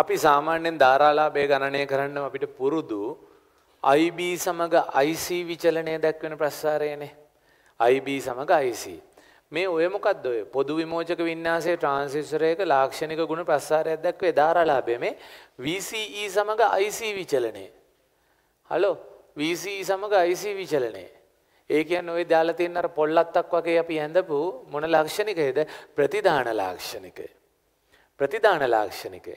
අපි සාමාන්‍යයෙන් ධාරාලාභය ගණනය කරන්න අපිට පුරුදු IB සමග IC විචලනය දක්වන ප්‍රස්ථාරයනේ. IB සමග IC. මේ ඔය මොකක්ද ඔය පොදු විමෝචක වින්‍යාසයේ ට්‍රාන්සිස්ටර් එක ලාක්ෂණික ගුණ ප්‍රස්ථාරයක් දක්වේ ධාරාලාභය මේ VCE සමග IC විචලනය. හලෝ VCE සමග IC විචලනය. ඒ කියන්නේ ওই දාලා තියෙන අර පොල්ලත්තක් වගේ අපි ඇඳපු මොන ලාක්ෂණිකයේද ප්‍රතිදාන ලාක්ෂණිකය. ප්‍රතිදාන ලාක්ෂණිකය.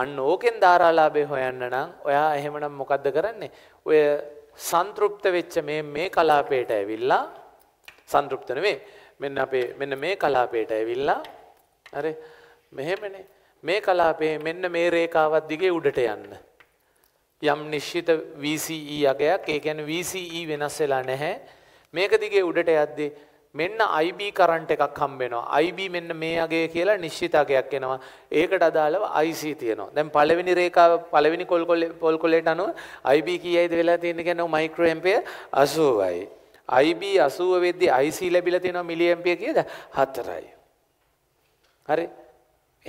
අන්න ඕකෙන් ධාරාලාභේ හොයන්න නම් ඔයා එහෙමනම් මොකද්ද කරන්නේ? ඔය සන්තුප්ත වෙච්ච මේ මේ කලාපයට ඇවිල්ලා සන්තුප්ත නෙමෙයි මෙන්න අපේ මෙන්න මේ කලාපයට ඇවිල්ලා හරි මෙහෙමනේ මේ කලාපේ මෙන්න මේ රේඛාවත් දිගේ උඩට යන්න යම් නිශ්චිත VCE අගයක් ඒ කියන්නේ VCE වෙනස් වෙලා නැහැ මේක දිගේ උඩට යද්දී මෙන්න IB කරන්ට් එකක් හම්බෙනවා. IB මෙන්න මේ අගේ කියලා නිශ්චිතකයක් එනවා. ඒකට අදාළව IC තියෙනවා. දැන් පළවෙනි රේඛාව පළවෙනි කොල් කොල් කොලේට අනුව IB කීයයිද වෙලා තියෙන්නේ කියන්නේ මයික්‍රෝ ඇම්පියර් 80යි. IB 80 වෙද්දී IC ලැබිලා තියෙනවා මිලි ඇම්පියර් කීයද? 4යි. හරි.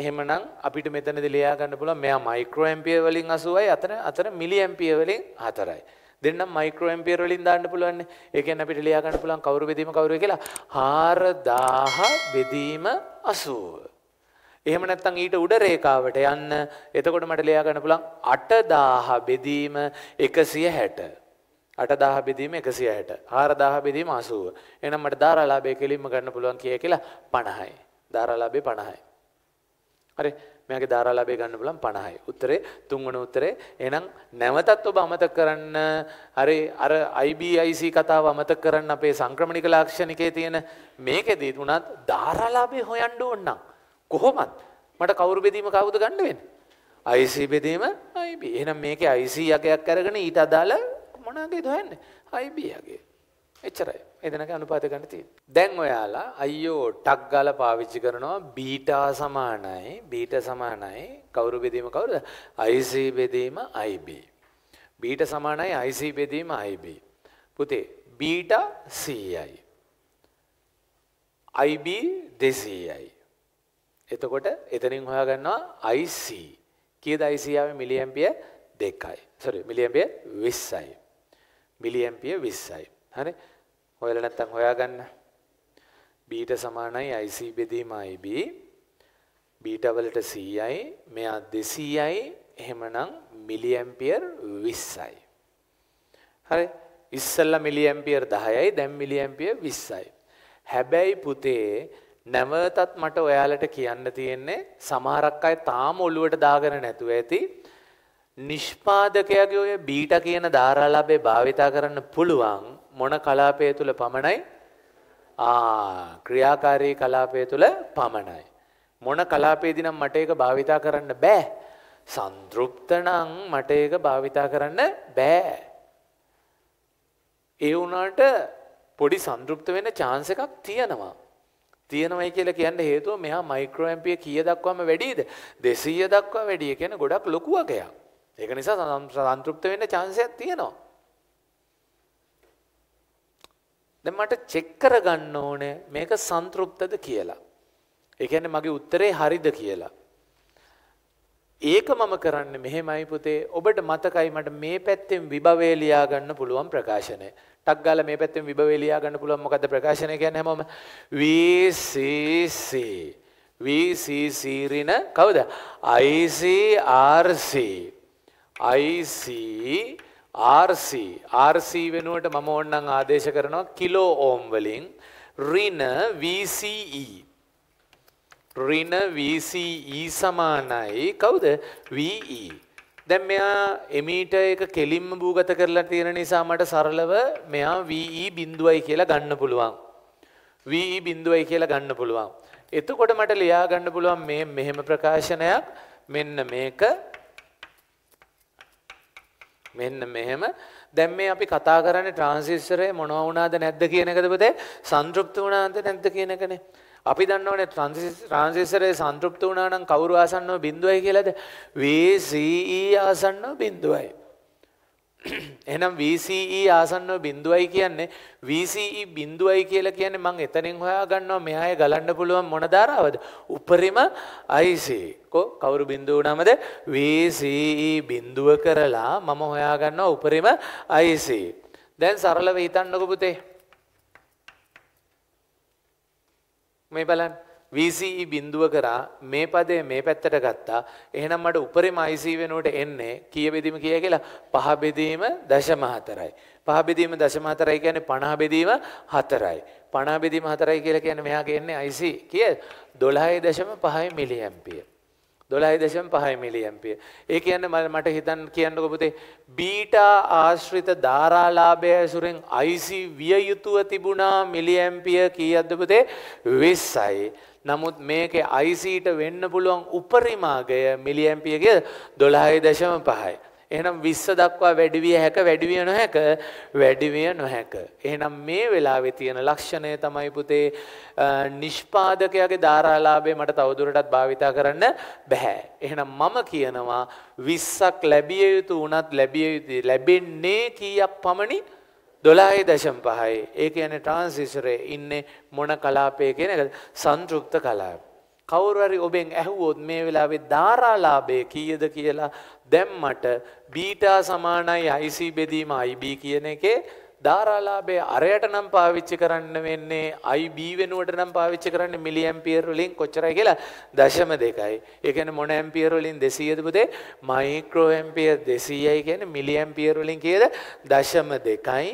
එහෙමනම් අපිට මෙතනදී ලියා ගන්න පුළුවන් මෙයා මයික්‍රෝ ඇම්පියර් වලින් 80යි අතන අතන මිලි ඇම්පියර් වලින් 4යි. දෙන්නම් මයික්‍රෝ ඇම්පියර් වලින් දාන්න පුළුවන්. ඒ කියන්නේ අපිට ලියා ගන්න පුළුවන් කවුරු බෙදීම කවුරු කියලා 4000 බෙදීම 80. එහෙම නැත්නම් ඊට උඩ රේඛාවට යන්න. එතකොට මට ලියා ගන්න පුළුවන් 8000 බෙදීම 160. 8000 බෙදීම 160. 4000 බෙදීම 80. එහෙනම් මට ධාරාලාභය කෙලින්ම ගන්න පුළුවන් කීය කියලා 50යි. ධාරාලාභය 50යි. හරි මෙයාගේ ධාරා ලාභය ගන්න බලම් 50යි. උත්තරේ තුන්වන උත්තරේ. එහෙනම් නැවතත් ඔබ අමතක කරන්න හරි අර IBIC කතාව අමතක කරන්න අපේ සංක්‍රමණික ලාක්ෂණිකයේ තියෙන මේකෙදී උනත් ධාරා ලාභය හොයන්න ඕන නම් කොහොමද? මට කවුරු බෙදීම කවුද ගන්න වෙන්නේ? IC බෙදීම IB. එහෙනම් මේකේ IC යකයක් අරගෙන ඊට අදාළ මොනවාගේද හොයන්නේ? IB යගේ. එච්චරයි. එදනක අනුපාත ගන්න තියෙනවා. දැන් ඔයාලා අයියෝ ටක් ගාලා පාවිච්චි කරනවා බීටා සමානයි බීටා සමානයි කවුරු බෙදීම කවුරුද? IC බෙදීම IB. බීටා සමානයි IC බෙදීම IB. පුතේ බීටා 100යි. IB 200යි. එතකොට එතනින් හොයාගන්නවා IC. කීයද IC ආවේ මිලියම්පියර් 2යි. sorry මිලියම්පියර් 20යි. මිලියම්පියර් 20යි. හරි හොයලා නැත්තම් හොයාගන්න. B ට සමානයි IC බෙදීම IB. බීටා වලට 100යි, මෙයා 200යි, එහෙමනම් මිලි ඇම්පියර් 20යි. හරි. ඉස්සල්ලා මිලි ඇම්පියර් 10යි, දැන් මිලි ඇම්පියර් 20යි. හැබැයි පුතේ නැවතත් මට ඔයාලට කියන්න තියෙන්නේ සමහරක් අය තාම ඔළුවට දාගෙන නැතුව ඇති නිෂ්පාදකයාගේ ඔය බීට කියන ධාරාලාභය භාවිතා කරන්න පුළුවන් මොන කලාපය තුල පමණයි? ආ ක්‍රියාකාරී කලාපය තුල පමණයි. මොන කලාපයේදී නම් මට ඒක භාවිතා කරන්න බෑ. සන්තෘප්ත නම් මට ඒක භාවිතා කරන්න බෑ. ඒ වුණාට පොඩි සන්තෘප්ත වෙන්න chance එකක් තියෙනවා. තියෙනවයි කියලා කියන්න හේතුව මෙහා මයික්‍රෝ ඇම්පිය කීය දක්වාම වැඩිද? 200 දක්වා වැඩි. ඒ කියන්නේ ගොඩක් ලොකු වගයක්. ඒක නිසා සන්තෘප්ත වෙන්න chance එකක් තියෙනවා. දැන් මට චෙක් කරගන්න ඕනේ මේක සන්තෘප්තද කියලා. ඒ කියන්නේ මගේ උත්තරේ හරිද කියලා. ඒක මම කරන්නේ මෙහෙමයි පුතේ ඔබට මතකයි මට මේ පැත්තෙන් විභවය ලියා ගන්න පුළුවන් ප්‍රකාශනය. ටක් ගාලා මේ පැත්තෙන් විභවය ලියා ගන්න පුළුවන් මොකද්ද ප්‍රකාශනය කියන්නේ හැමෝම VCC VCC රින කවුද ICRC IC RC RC වෙනුවට මම ඕන්නම් ආදේශ කරනවා කිලෝ ඕම් වලින් ඍණ VCE ඍණ VCE සමානයි කවුද VE දැන් මෙයා එමීටර් එක කෙලින්ම භූගත කරලා තියෙන නිසා මට සරලව මෙයා VE බිඳුවයි කියලා ගන්න පුළුවන් VE බිඳුවයි කියලා ගන්න පුළුවන් එතකොට මට ලියා ගන්න පුළුවන් මේ මෙහෙම ප්‍රකාශනයක් මෙන්න මේක මෙන්න මෙහෙම දැන් මේ අපි කතා කරන්නේ ට්‍රාන්සිස්ටරේ මොනවා වුණාද නැද්ද කියන එකද පුතේ සංතෘප්ත වුණාද නැද්ද කියන එකනේ අපි දන්නවනේ ට්‍රාන්සිස්ටරේ සංතෘප්ත වුණා නම් කවුරු ආසන්නව බිඳුවයි කියලාද VCE ආසන්නව බිඳුවයි එහෙනම් VCE ආසන්න බිඳුවයි කියන්නේ VCE බිඳුවයි කියලා කියන්නේ මං එතනින් හොයා ගන්නවා මෙහාය ගලන්න පුළුවන් මොන ධාරාවද? උපරිම IC. කො කවුරු බිඳුව නමද? VCE බිඳුව කරලා මම හොයා ගන්නවා උපරිම IC. දැන් සරලව හිතන්නකො පුතේ. මේ බලන්න VCE බිඳුව කරා මේ පදේ මේ පැත්තට ගත්තා. එහෙනම් මට උපරිම IC වෙනුවට එන්නේ කීය බෙදීම කියයි කියලා? පහ බෙදීම 0.4යි. පහ බෙදීම 0.4යි කියන්නේ 50 බෙදීම 4යි. 50 බෙදීම 4යි කියලා කියන්නේ මෙයාගේ එන්නේ IC කීය? 12.5 මිලිඇම්පියර්. 12.5 මිලියම්පිය. ඒ කියන්නේ මට හිතන්න කියන්නක පුතේ බීටා ආශ්‍රිත ධාරාලාභය ඇසුරෙන් IC විය යුතුව තිබුණා මිලියම්පිය කීයක්ද පුතේ 20යි. නමුත් මේකේ ICට වෙන්න පුළුවන් උපරිමාගය මිලියම්පියගේ 12.5යි. එහෙනම් 20 දක්වා වැඩි විය හැක වැඩි විය නොහැක වැඩි විය නොහැක. එහෙනම් මේ වෙලාවේ තියෙන ලක්ෂණය තමයි පුතේ නිෂ්පාදකයාගේ ධාරාලාභය මට තවදුරටත් භාවිතා කරන්න බෑ. එහෙනම් මම කියනවා 20ක් ලැබිය යුතු වුණත් ලැබිය යුතු ලැබෙන්නේ කීයක් පමණි දොලායි දශම් පහයි ඒක යන ට්‍රාන්සිස්ටරේ ඉන්නේ මොන කලාපය කියන එක සංතෘප්ත කලාප. කවුරුහරි ඔබෙන් ඇහුවොත් මේ වෙලාවේ ධාරාලාභය කීයද කියලා දැම්මට බීටා සමානයි IC බෙදීම IB කියන එකේ ධාරාලාභය අරයට නම් පාවිච්චි කරන්න වෙන්නේ IB වෙනුවට නම් පාවිච්චි කරන්න මිලි ඇම්පියර් වලින් කොච්චරයි කියලා දශම දෙකයි. ඒ කියන්නේ මොන ඇම්පියර් වලින් 200ද පුතේ? මයික්‍රෝ ඇම්පියර් 200යි කියන්නේ මිලි ඇම්පියර් වලින් කීයද? දශම දෙකයි.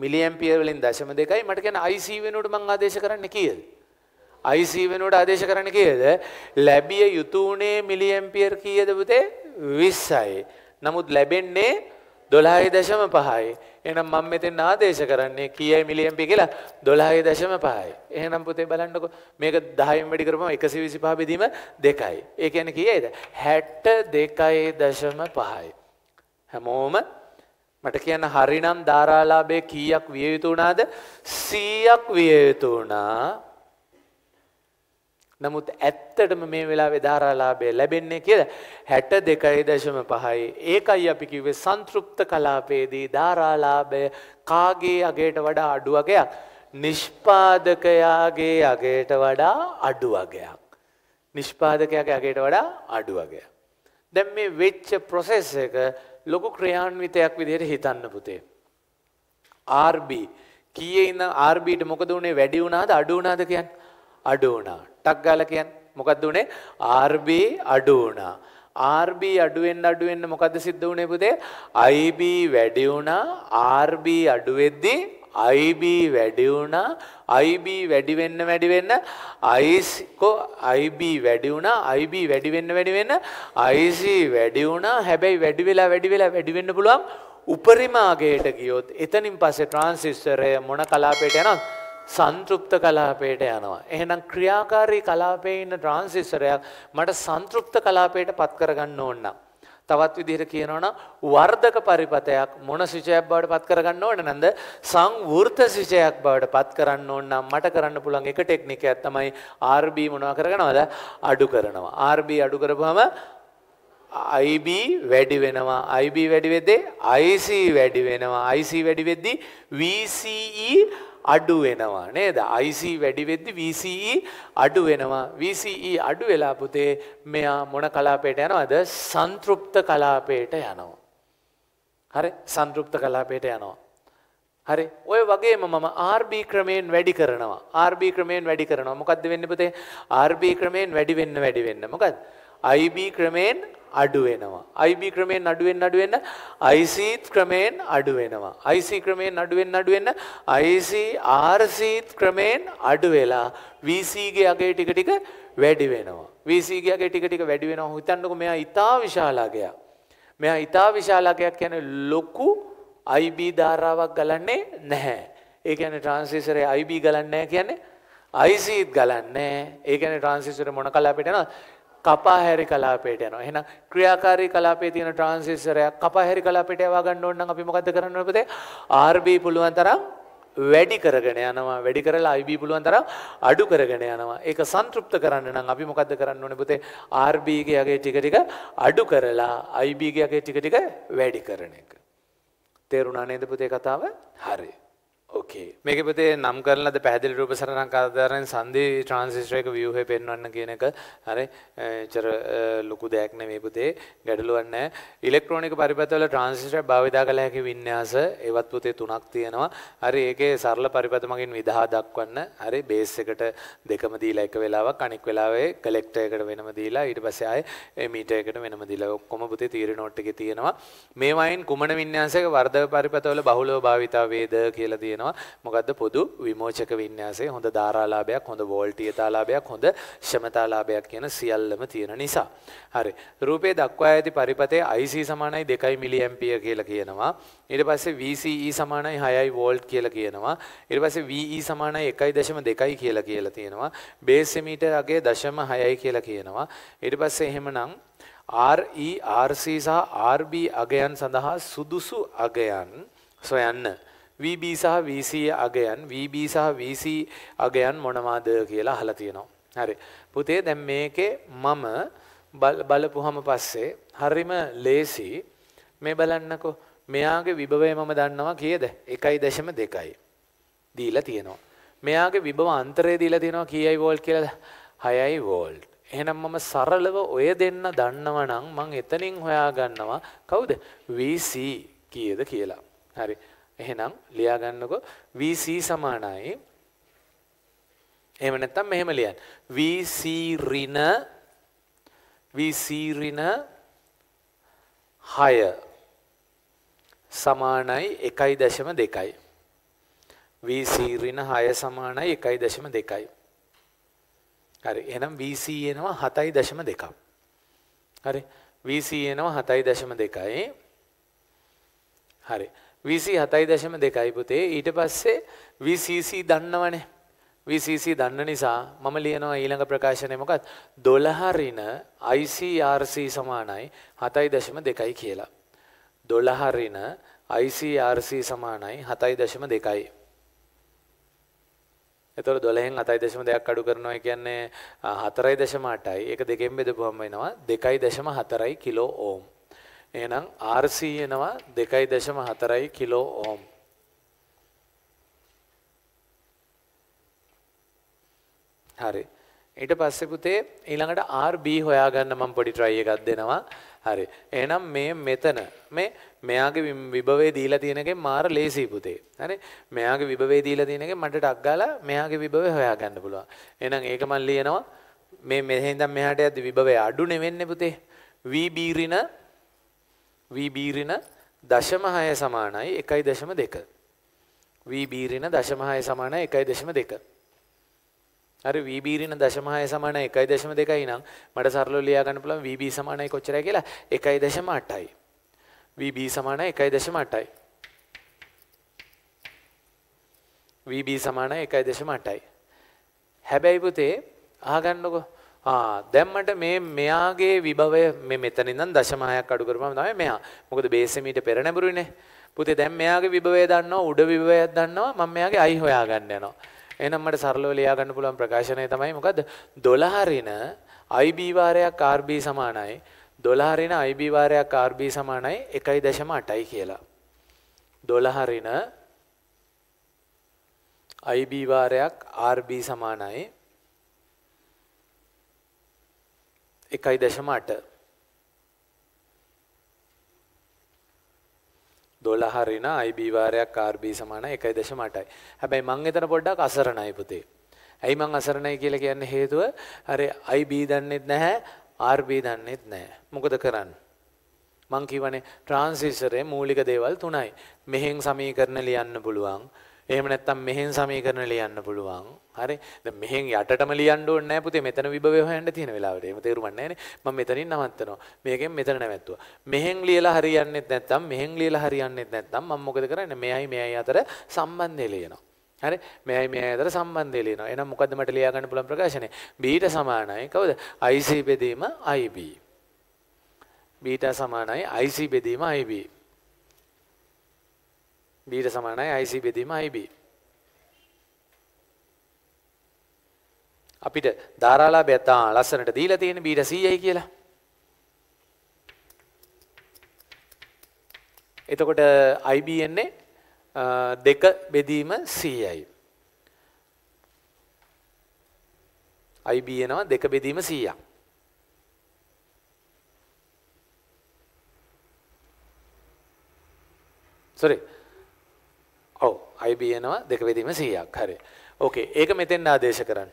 මිලියම්පියර් වලින් දශම දෙකයි මට කියන්නේ IC වෙනුවට මං ආදේශ කරන්න කීයද? IC වෙනුවට ආදේශ කරන්න කීයද? ලැබිය යුතු උනේ මිලියම්පියර් කීයද පුතේ? 20යි. නමුත් ලැබෙන්නේ 12.5යි. එහෙනම් මම මෙතෙන් ආදේශ කරන්නේ කීයයි මිලියම්පියර් කියලා 12.5යි. එහෙනම් පුතේ බලන්නකො මේක 10න් වැඩි කරපුවම 125 බෙදීම 2යි. ඒ කියන්නේ කීයද? 62.5යි. හැමෝම මට කියන්න හරිනම් ධාරාලාභය කීයක් විය යුතු වුණාද? 100ක් විය යුතු වුණා. නමුත් ඇත්තටම මේ වෙලාවේ ධාරාලාභය ලැබෙන්නේ කියලා 62.5යි. ඒකයි අපි කිව්වේ සංතෘප්ත කලාපයේදී ධාරාලාභය කාගේ අගයට වඩා අඩු වගයක්. නිෂ්පාදකයාගේ අගයට වඩා අඩු වගයක්. නිෂ්පාදකයාගේ අගයට වඩා අඩු වගයක්. දැන් මේ වෙච්ච ප්‍රොසෙස් එක ලොකු ක්‍රියාන්විතයක් විදිහට හිතන්න පුතේ. RB කීයේ ඉඳන් RB ට මොකද උනේ වැඩි වුණාද අඩු වුණාද කියන්නේ? අඩු වුණා. ටක් ගාලා කියන්නේ මොකද්ද උනේ? RB අඩු වුණා. RB අඩු වෙන්න අඩු වෙන්න මොකද්ද සිද්ධ වුනේ පුතේ? IB වැඩි වුණා. RB අඩු වෙද්දී IB වැඩි වුණා IB වැඩි වෙන්න වැඩි වෙන්න ICෝ IB වැඩි වුණා IB වැඩි වෙන්න වැඩි වෙන්න IC වැඩි වුණා හැබැයි වැඩි වෙලා වැඩි වෙලා වැඩි වෙන්න පුළුවන් උපරිම ආගයට ගියොත් එතනින් පස්සේ ට්‍රාන්සිස්ටරය මොන කලාපයට යනවද සංතෘප්ත කලාපයට යනවා. එහෙනම් ක්‍රියාකාරී කලාපයේ ඉන්න ට්‍රාන්සිස්ටරයක් මට සංතෘප්ත කලාපයට පත් කරගන්න ඕන නම් තවත් විදිහට කියනවනම් වර්ධක පරිපතයක් මොන සිචයක් බවට පත් කරගන්න ඕන නැන්ද සංවෘත සිචයක් බවට පත් කරන්න ඕන නම් මට කරන්න පුළුවන් එක ටෙක්නිකයක් තමයි RB මොනවා කරගෙනවද අඩු කරනවා RB අඩු කරපුවම IB වැඩි වෙනවා IB වැඩි වෙද්දී IC වැඩි වෙනවා IC වැඩි වෙද්දී VCE අඩු වෙනවා නේද? IC වැඩි වෙද්දි VCE අඩු වෙනවා. VCE අඩු වෙලා පුතේ මෙයා මොන කලාපයට යනවද? සංතෘප්ත කලාපයට යනවා. හරි? සංතෘප්ත කලාපයට යනවා. හරි. ඔය වගේම මම RB ක්‍රමයෙන් වැඩි කරනවා. RB ක්‍රමයෙන් වැඩි කරනවා. මොකද්ද වෙන්නේ පුතේ? RB ක්‍රමයෙන් වැඩි වෙන්න වැඩි වෙන්න. මොකද්ද? IB ක්‍රමයෙන් අඩු වෙනවා. IB ක්‍රමයෙන් අඩු වෙන්න අඩු වෙන්න IC ක්‍රමයෙන් අඩු වෙනවා. IC ක්‍රමයෙන් අඩු වෙන්න අඩු වෙන්න IC RC ක්‍රමයෙන් අඩු වෙලා VC ගේ අගය ටික ටික වැඩි වෙනවා. VC ගේ අගය ටික ටික වැඩි වෙනවා. හිතන්නකෝ මෙයා ඊටා විශාල අගයක්. මෙයා ඊටා විශාල අගයක් කියන්නේ ලොකු IB ධාරාවක් ගලන්නේ නැහැ. ඒ කියන්නේ ට්‍රාන්සිස්ටරේ IB ගලන්නේ නැහැ කියන්නේ IC ගලන්නේ නැහැ. ඒ කියන්නේ ට්‍රාන්සිස්ටරේ මොන කලාපෙට යනවද? කපාහැරි කලාපයට යනවා. එහෙනම් ක්‍රියාකාරී කලාපයේ තියෙන ට්‍රාන්සිස්ටරයක් කපාහැරි කලාපයට යවා ගන්න ඕන නම් අපි මොකද්ද කරන්න ඕනේ පුතේ? RB පුළුවන් තරම් වැඩි කරගෙන යනවා. වැඩි කරලා IB පුළුවන් තරම් අඩු කරගෙන යනවා. ඒක සංතෘප්ත කරන්න නම් අපි මොකද්ද කරන්න ඕනේ පුතේ? RB ගේ යගේ ටික ටික අඩු කරලා IB ගේ යගේ ටික ටික වැඩි කරන එක. තේරුණා නේද පුතේ කතාව? හරි. ඕකේ මේක පොතේ නම් කරන ලද පැහැදිලි රූප සරණක් ආධාරයෙන් සංදි ට්‍රාන්සිස්ටර් එක view එකේ පෙන්වන්න කියන එක හරි එච්චර ලොකු දෙයක් නෙමෙයි පුතේ ගැටලුවක් නැහැ ඉලෙක්ට්‍රොනික පරිපථවල ට්‍රාන්සිස්ටර් භාවිතා කළ හැකි වින්‍යාස ඒවත් පුතේ තුනක් තියෙනවා හරි ඒකේ සරල පරිපථ මගින් විදහා දක්වන්න හරි බේස් එකට දෙකම දීලා එක වෙලාවක් අනෙක් වෙලාවේ කලෙක්ටර් එකට වෙනම දීලා ඊට පස්සේ ආයේ මීටර් එකට වෙනම දීලා ඔක්කොම පුතේ තීරණ නෝට් එකේ තියෙනවා මේවායින් කුමන වින්‍යාසයක වර්ධක පරිපථවල බහුලව භාවිතා වේද කියලා තියෙනවා වෙනවා. මොකද්ද පොදු විමෝචක වින්‍යාසයේ හොඳ ධාරාලාභයක්, හොඳ වෝල්ටීයතාලාභයක්, හොඳ ක්ෂමතාලාභයක් කියන සියල්ලම තියෙන නිසා. හරි. රූපේ දක්වා ඇති පරිපතේ IC සමානයි 2 මිලිඇම්පියර් කියලා කියනවා. ඊට පස්සේ VCE සමානයි 6යි වෝල්ට් කියලා කියනවා. ඊට පස්සේ VE සමානයි 1.2 කියලා කියලා තියෙනවා. බේස් මීටර් අගේ 0.6යි කියලා කියනවා. ඊට පස්සේ එහෙමනම් RE RC සහ RB අගයන් සඳහා සුදුසු අගයන් සොයන්න VB සහ VC අගයන් VB සහ VC අගයන් මොනවාද කියලා අහලා තියෙනවා. හරි. පුතේ දැන් මේකේ මම බලපුවම පස්සේ හරිම ලේසි මේ බලන්නකෝ මෙයාගේ විභවය මම දන්නවා කීයද? 1.2යි. දීලා තියෙනවා. මෙයාගේ විභව අන්තරය දීලා තියෙනවා කීයයි වෝල්ට් කියලාද? 6යි වෝල්ට්. එහෙනම් මම සරලව ඔය දෙන්න දන්නවා නම් මං එතනින් හොයා ගන්නවා කවුද? VC කීයද කියලා. හරි. එහෙනම් ලියා ගන්නකො VC සමානයි එහෙම නැත්නම් මෙහෙම ලියන්න. VC ඍණ VC ඍණ 6 සමානයි 1.2යි. VC ඍණ 6 සමානයි 1.2යි. හරි එහෙනම් VC එනවා 7.2ක්. හරි VC එනවා 7.2යි. හරි VC 7.2යි පුතේ ඊට පස්සේ VCC දන්නවනේ VCC දන්න නිසා මම ලියනවා ඊළඟ ප්‍රකාශනය මොකක්ද 12 ඍණ ICRC සමානයි 7.2යි කියලා 12 ඍණ ICRC සමානයි 7.2යි එතකොට 12න් 7.2ක් අඩු කරනවා කියන්නේ 4.8යි. ඒක දෙකෙන් බෙදපුවම වෙනවා 2.4 කිලෝ ඕම්. එහෙනම් RC එනවා 2.4 කිලෝ ඕම්. හරි. ඊට පස්සේ පුතේ ඊළඟට RB හොයාගන්න මම පොඩි try එකක් දෙනවා. හරි. එහෙනම් මේ මෙතන මේ මෙයාගේ විභවයේ දීලා තියෙනකෙන් මාර ලේසි පුතේ. හරි. මෙයාගේ විභවයේ දීලා තියෙනකෙන් මට ටක් ගාලා මෙයාගේ විභවය හොයාගන්න පුළුවන්. එහෙනම් ඒක මම ලියනවා. මේ මෙහෙන් ඉඳන් මෙහාට යද්දි විභවය අඩු නෙවෙන්නේ පුතේ. VB ඍණ V බීරින 0.6 සමානයි 1.2. V බීරින 0.6 සමානයි 1.2. හරි V බීරින 0.6 සමානයි 1.2යි නම් මට සරලව ලියා ගන්න පුළුවන් VB සමානයි කොච්චරයි කියලා 1.8යි. VB සමානයි 1.8යි. VB සමානයි 1.8යි. හැබැයි පුතේ අහගන්නකෝ දැම්මට මේ මෙයාගේ විභවය මෙතන ඉඳන් දශමහයක් අඩු කරපම තමයි මෙයා. මොකද බේස් මීට පෙර නැඹුරුනේ. පුතේ දැන් මෙයාගේ විභවය දන්නවා උඩ විභවයක් දන්නවා මම මෙයාගේ අයි හොයාගන්න යනවා. එහෙනම් මට සරලව ලියා ගන්න පුළුවන් ප්‍රකාශනය තමයි මොකද්ද? 12 රින IB වාරයක් RB සමානයි 12 රින IB වාරයක් RB සමානයි 1.8යි කියලා. 12 රින IB වාරයක් RB සමානයි 1.8 එකයි දශම අට දොළහරින අයිබීවාරයක් කාර්බී සමාන එකයි දශම අටයි හැබැයි මං එතන පොඩ්ඩක් අසරණයි පුතේ ඇයි මං අසරණයි කියලා කියන්න හේතුව හරි අයිබී දන්නෙත් නැහැ ආර්බී දන්නෙත් නැහැ මොකද කරන්න මං කියවනේ ට්‍රාන්සිස්ටරේ මූලික දේවල් තුනයි මෙහෙන් සමීකරණ ලියන්න පුළුවන් එහෙම නැත්නම් මෙහෙන් සමීකරණ ලියන්න පුළුවන්. හරි. දැන් මෙහෙන් යටටම ලියන්න ඕනේ නැහැ පුතේ. මෙතන විභවය හොයන්න තියෙන වෙලාවට. එහෙම තේරුමක් නැහැනේ. මම මෙතනින් නවත්තනවා. මේකෙන් මෙතන නැවැත්තුවා. මෙහෙන් ලියලා හරියන්නේ නැත්නම් මෙහෙන් ලියලා හරියන්නේ නැත්නම් මම මොකද කරන්නේ? මෙයයි මෙයයි අතර සම්බන්ධය ලියනවා. හරි මෙයයි මේ අතර සම්බන්ධය ලියනවා. එහෙනම් මොකද්ද මට ලියා ගන්න පුළුවන් ප්‍රකාශනය? B ට සමානයි කවුද? IC බෙදීම IB. B ට සමානයි IC බෙදීම IB. බීට සමානයි IC බෙදීම IB. අපිට ධාරාලාභයත් ආ ලස්සනට දීලා තියෙන බීට 100යි කියලා. එතකොට IB එන්නේ දෙක බෙදීම 100යි. IB එනවා දෙක බෙදීම 100ක්. sorry IB එනවා දෙක බෙදීම 100ක්. හරි. ඕකේ. ඒක මෙතෙන් ආදේශ කරන්න.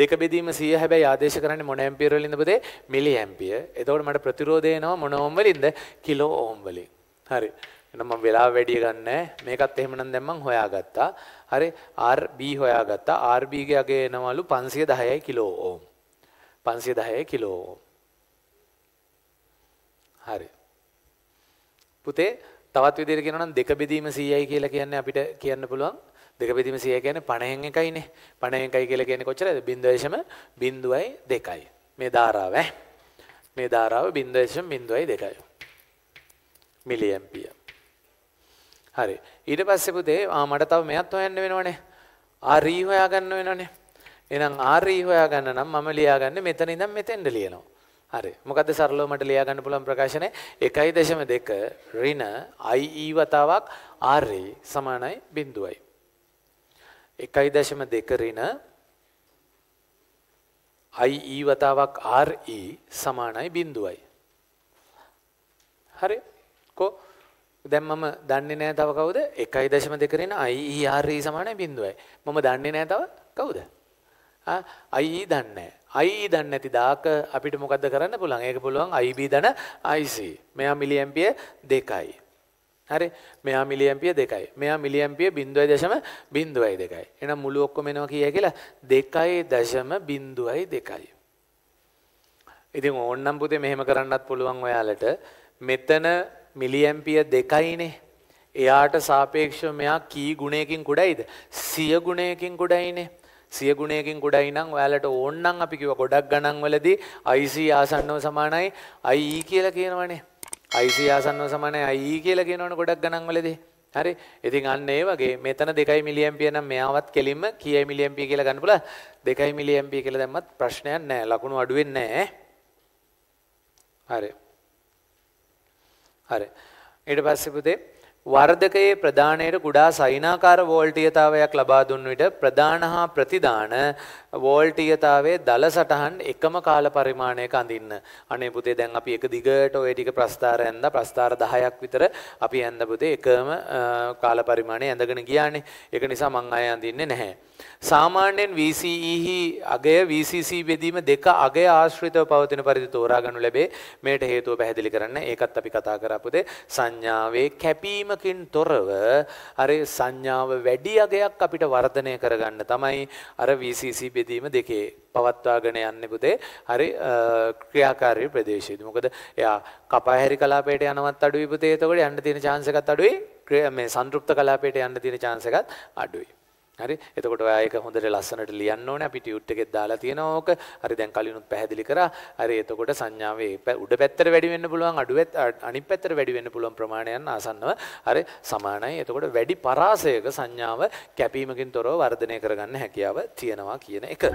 දෙක බෙදීම 100 හැබැයි ආදේශ කරන්නේ මොන ඇම්පියර් වලින්ද පුතේ? Milliampere. එතකොට මට ප්‍රතිරෝධය එනවා මොන ඕම් වලින්ද? කිලෝ ඕම් වලින්. හරි. එහෙනම් මම වෙලාව වැඩි ගන්නෑ. මේකත් එහෙමනම් දැන් මම හොයාගත්තා. හරි. RB හොයාගත්තා. RB ගේ අගේ එනවලු 510යි කිලෝ ඕම්. 510යි කිලෝ ඕම්. හරි. පුතේ තවත් විදිහට කියනවා නම් දෙක බෙදීම 100යි කියලා කියන්නේ අපිට කියන්න පුළුවන් දෙක බෙදීම 100 කියන්නේ 50න් එකයිනේ 50න් එකයි කියලා කියන්නේ කොච්චරද 0.02යි මේ ධාරාව ඈ මේ ධාරාව 0.02යි මිලියම්පියර් හරි ඊට පස්සේ පුතේ ආ මට තව මෙයක් හොයන්න වෙනවනේ RE හොයාගන්න වෙනවනේ එහෙනම් RE හොයාගන්න නම් මම ලියාගන්නේ මෙතන ඉඳන් මෙතෙන්ද ලියනවා හරි මොකද සරලව මට ලියා ගන්න පුළුවන් ප්‍රකාශනය 1.2 ඍණ IE වතාවක් RE සමානයි 0යි 1.2 ඍණ IE වතාවක් RE සමානයි 0යි හරි කො දැන් මම දන්නේ නැහැ තව කවුද 1.2 ඍණ IE RE සමානයි 0යි මම දන්නේ නැහැ තව කවුද අයි දන්නේ අයි දන්නේ නැති දාක අපිට මොකද්ද කරන්න පුළුවන්? ඒක පුළුවන් IB දන IC. මෙයා මිලි ඇම්පියර් 2යි. හරි. මෙයා මිලි ඇම්පියර් 2යි. මෙයා මිලි ඇම්පියර් 0.002යි. එහෙනම් මුළු ඔක්කොම එනවා කීයයි කියලා 2.002යි. ඉතින් ඕන්නම් පුතේ මෙහෙම කරන්නත් පුළුවන් ඔයාලට. මෙතන මිලි ඇම්පියර් 2යිනේ. එයාට සාපේක්ෂව මෙයා කී ගුණයකින් කුඩයිද? 100 ගුණයකින් කුඩයිනේ. සිය ගුණයකින් ගොඩයි නම් ඔයාලට ඕන්නම් අපි කිව්වා ගොඩක් ගණන් වලදී IC ආසන්නව සමානයි IE කියලා කියනවනේ. IC ආසන්නව සමානයි IE කියලා කියනවනේ ගොඩක් ගණන් වලදී. හරි. ඉතින් අන්න ඒ වගේ මෙතන 2 මිලියම්පියර් නම් මෙයාවත් කෙලින්ම කීයි මිලියම්පියර් කියලා ගන්න පුළුවන්. 2 මිලියම්පියර් කියලා දැම්මත් ප්‍රශ්නයක් නැහැ. ලකුණු අඩු වෙන්නේ නැහැ. හරි. හරි. ඊට පස්සේ පුතේ වර්ධකයේ ප්‍රදාණයට ගුඩා සයිනාකාර වෝල්ටීයතාවයක් ලබා දුන් විට ප්‍රදාන හා ප්‍රතිදාන වෝල්ටීයතාවයේ දල සටහන් එකම කාල පරිමාණයක අඳින්න. අනේ පුතේ දැන් අපි එක දිගට ওই ටික ප්‍රස්ථාර ඇඳලා ප්‍රස්ථාර 10ක් විතර අපි ඇඳ පුතේ එකම කාල පරිමාණය ඇඳගෙන ගියානේ. ඒක නිසා මං ආය අඳින්නේ නැහැ. සාමාන්‍යයෙන් VCE හි අගය VCC බෙදීම දෙක අගය ආශ්‍රිතව පවතින පරිදි තෝරා ගනු ලැබේ. මේට හේතුව පැහැදිලි කරන්න ඒකත් අපි කතා කරා පුතේ සංඥාවේ කැපීම දැනීමකින් තොරව අර සංඥාව වැඩි අගයක් අපිට වර්ධනය කරගන්න තමයි අර VCC බෙදීම දෙකේ පවත්වාගෙන යන්නේ පුතේ හරි ක්‍රියාකාරී ප්‍රදේශයේදී. මොකද එයා කපහැරි කලාපයට යනවත් අඩුයි පුතේ. එතකොට යන්න තියෙන chance එකත් අඩුයි. මේ සංතෘප්ත කලාපයට යන්න තියෙන chance එකත් අඩුයි. හරි එතකොට ඔයා ඒක හොඳට ලස්සනට ලියන්න ඕනේ අපි ටියුට් එකේ දාලා තියෙනවා ඕක හරි දැන් කලිනුත් පැහැදිලි කරා හරි එතකොට සංඥාවේ උඩ පැත්තට වැඩි වෙන්න පුළුවන් අඩු අනිත් පැත්තට වැඩි වෙන්න පුළුවන් ප්‍රමාණයන් ආසන්නව හරි සමානයි එතකොට වැඩි පරාසයක සංඥාව කැපීමකින් තොරව වර්ධනය කරගන්න හැකියාව තියෙනවා කියන එක.